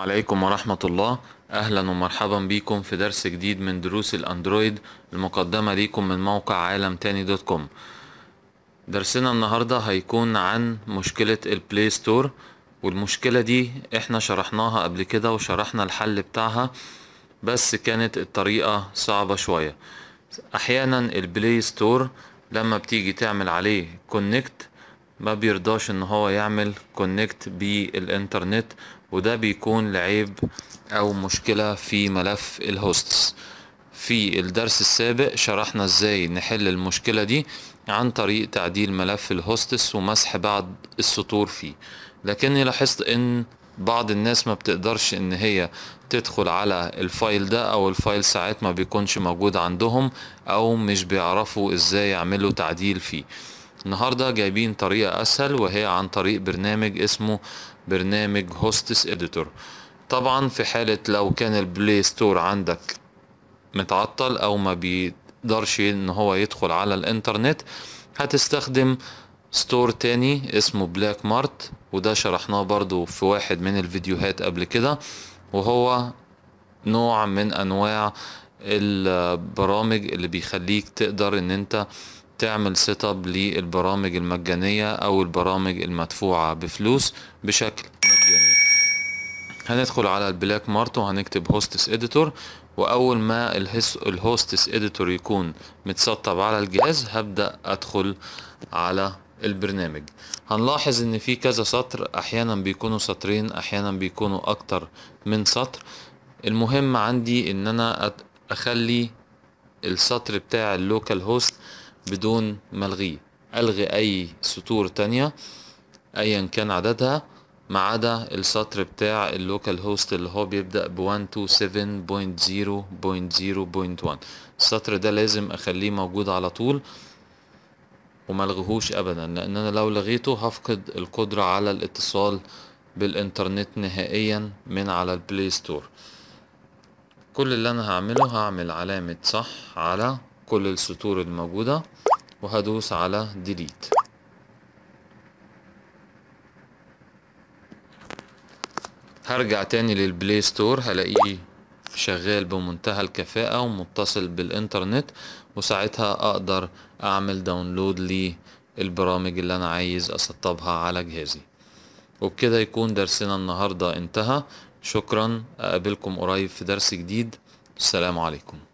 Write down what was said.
عليكم ورحمة الله أهلا ومرحبا بكم في درس جديد من دروس الأندرويد المقدمة ليكم من موقع عالم تاني دوت كوم درسنا النهاردة هيكون عن مشكلة البلاي ستور والمشكلة دي احنا شرحناها قبل كده وشرحنا الحل بتاعها بس كانت الطريقة صعبة شوية أحيانا البلاي ستور لما بتيجي تعمل عليه كونكت ما بيرضاش ان هو يعمل كونكت بالانترنت وده بيكون لعيب او مشكلة في ملف الهوستس في الدرس السابق شرحنا ازاي نحل المشكلة دي عن طريق تعديل ملف الهوستس ومسح بعض السطور فيه لكني لاحظت ان بعض الناس ما بتقدرش ان هي تدخل على الفايل ده او الفايل ساعات ما بيكونش موجود عندهم او مش بيعرفوا ازاي يعملوا تعديل فيه النهارده جايبين طريقة اسهل وهي عن طريق برنامج اسمه برنامج هوستس اديتور طبعا في حالة لو كان البلاي ستور عندك متعطل او ما بيقدرش ان هو يدخل على الانترنت هتستخدم ستور تاني اسمه بلاك مارت وده شرحناه برضو في واحد من الفيديوهات قبل كده وهو نوع من انواع البرامج اللي بيخليك تقدر ان انت تعمل سيت اب للبرامج المجانية او البرامج المدفوعة بفلوس بشكل مجاني هندخل على البلاك مارت وهنكتب هوستس اديتور واول ما الهوستس اديتور يكون متسطب على الجهاز هبدأ ادخل على البرنامج هنلاحظ ان في كذا سطر احيانا بيكونوا سطرين احيانا بيكونوا اكتر من سطر المهم عندي ان انا اخلي السطر بتاع اللوكال هوست بدون ما الغيه الغي اي سطور تانية ايا كان عددها ما عدا السطر بتاع اللوكال هوست اللي هو بيبدأ ب 127.0.0.1 السطر ده لازم اخليه موجود على طول وما الغيهوش ابدا لان انا لو لغيته هفقد القدرة على الاتصال بالانترنت نهائيا من على البلاي ستور كل اللي انا هعمله هعمل علامة صح على كل السطور الموجودة وهدوس على ديليت هرجع تاني للبلاي ستور هلاقيه شغال بمنتهى الكفاءة ومتصل بالإنترنت وساعتها أقدر أعمل داونلود للبرامج اللي أنا عايز أسطبها على جهازي وبكده يكون درسنا النهاردة انتهى شكرا أقابلكم قريب في درس جديد السلام عليكم